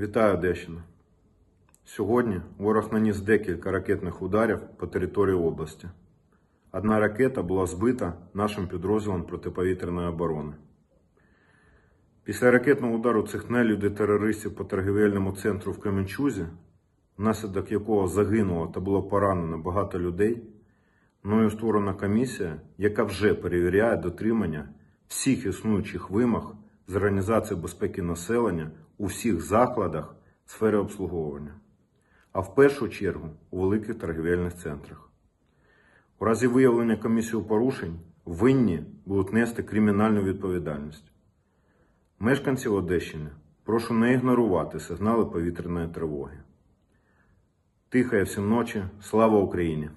Вітаю Одещина. Сьогодні ворог наніс декілька ракетних ударів по території області. Одна ракета була збита нашим підрозділом протиповітряної оборони. Після ракетного удару цих нелюдей терористів по торгівельному центру в Кам'янчузі, внаслідок якого загинуло та було поранено багато людей, мною створена комісія, яка вже перевіряє дотримання всіх існуючих вимог з організації безпеки населення у всіх закладах сфери обслуговування, а в першу чергу у великих торгівельних центрах. У разі виявлення комісію порушень винні будуть нести кримінальну відповідальність. Мешканці Одещини прошу не ігнорувати сигнали повітряної тривоги. Тихає всім ночі. Слава Україні!